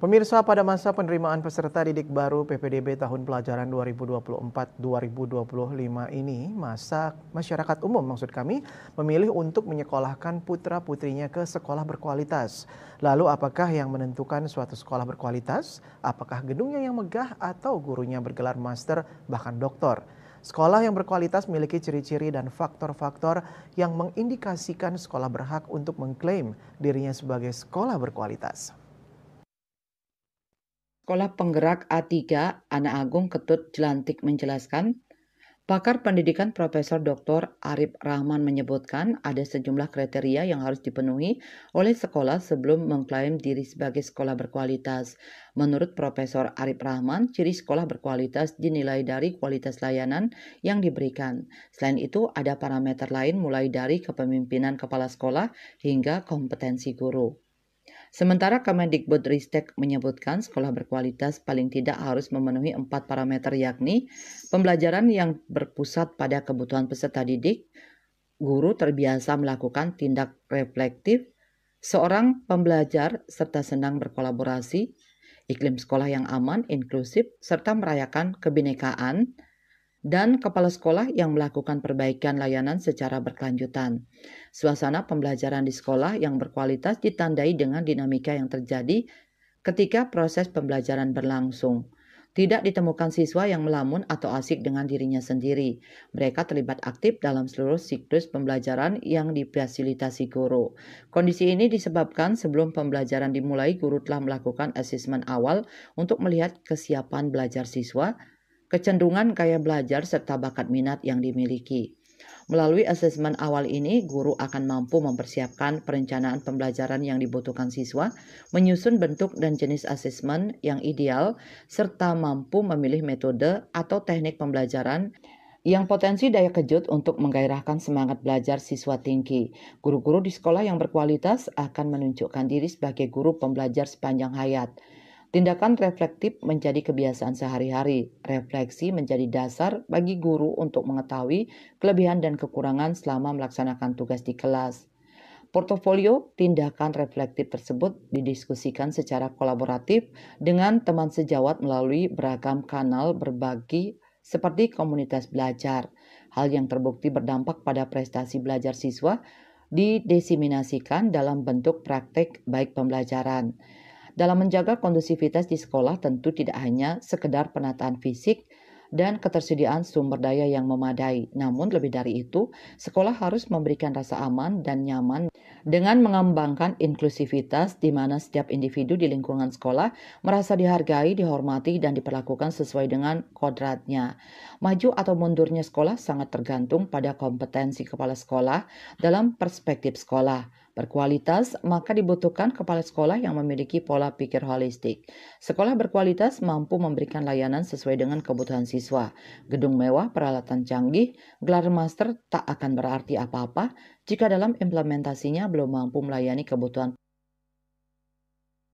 Pemirsa pada masa penerimaan peserta didik baru PPDB tahun pelajaran 2024-2025 ini, masa masyarakat umum maksud kami memilih untuk menyekolahkan putra-putrinya ke sekolah berkualitas. Lalu apakah yang menentukan suatu sekolah berkualitas? Apakah gedungnya yang megah atau gurunya bergelar master bahkan doktor? Sekolah yang berkualitas memiliki ciri-ciri dan faktor-faktor yang mengindikasikan sekolah berhak untuk mengklaim dirinya sebagai sekolah berkualitas. Sekolah Penggerak A3 Anak Agung Ketut Jelantik menjelaskan, Pakar pendidikan Profesor Dr. Arif Rahman menyebutkan ada sejumlah kriteria yang harus dipenuhi oleh sekolah sebelum mengklaim diri sebagai sekolah berkualitas. Menurut Profesor Arif Rahman, ciri sekolah berkualitas dinilai dari kualitas layanan yang diberikan. Selain itu, ada parameter lain mulai dari kepemimpinan kepala sekolah hingga kompetensi guru. Sementara Kemendikbudristek menyebutkan sekolah berkualitas paling tidak harus memenuhi empat parameter yakni pembelajaran yang berpusat pada kebutuhan peserta didik, guru terbiasa melakukan tindak reflektif, seorang pembelajar serta senang berkolaborasi, iklim sekolah yang aman, inklusif, serta merayakan kebinekaan, dan kepala sekolah yang melakukan perbaikan layanan secara berkelanjutan. Suasana pembelajaran di sekolah yang berkualitas ditandai dengan dinamika yang terjadi ketika proses pembelajaran berlangsung. Tidak ditemukan siswa yang melamun atau asik dengan dirinya sendiri. Mereka terlibat aktif dalam seluruh siklus pembelajaran yang difasilitasi guru. Kondisi ini disebabkan sebelum pembelajaran dimulai, guru telah melakukan asesmen awal untuk melihat kesiapan belajar siswa, kecenderungan kaya belajar, serta bakat minat yang dimiliki. Melalui asesmen awal ini, guru akan mampu mempersiapkan perencanaan pembelajaran yang dibutuhkan siswa, menyusun bentuk dan jenis asesmen yang ideal, serta mampu memilih metode atau teknik pembelajaran yang potensi daya kejut untuk menggairahkan semangat belajar siswa tinggi. Guru-guru di sekolah yang berkualitas akan menunjukkan diri sebagai guru pembelajar sepanjang hayat. Tindakan reflektif menjadi kebiasaan sehari-hari. Refleksi menjadi dasar bagi guru untuk mengetahui kelebihan dan kekurangan selama melaksanakan tugas di kelas. Portofolio tindakan reflektif tersebut didiskusikan secara kolaboratif dengan teman sejawat melalui beragam kanal berbagi seperti komunitas belajar. Hal yang terbukti berdampak pada prestasi belajar siswa didiseminasikan dalam bentuk praktek baik pembelajaran. Dalam menjaga kondusivitas di sekolah tentu tidak hanya sekedar penataan fisik dan ketersediaan sumber daya yang memadai. Namun lebih dari itu, sekolah harus memberikan rasa aman dan nyaman dengan mengembangkan inklusivitas di mana setiap individu di lingkungan sekolah merasa dihargai, dihormati, dan diperlakukan sesuai dengan kodratnya. Maju atau mundurnya sekolah sangat tergantung pada kompetensi kepala sekolah dalam perspektif sekolah berkualitas, maka dibutuhkan kepala sekolah yang memiliki pola pikir holistik. Sekolah berkualitas mampu memberikan layanan sesuai dengan kebutuhan siswa. Gedung mewah, peralatan canggih, gelar master tak akan berarti apa-apa jika dalam implementasinya belum mampu melayani kebutuhan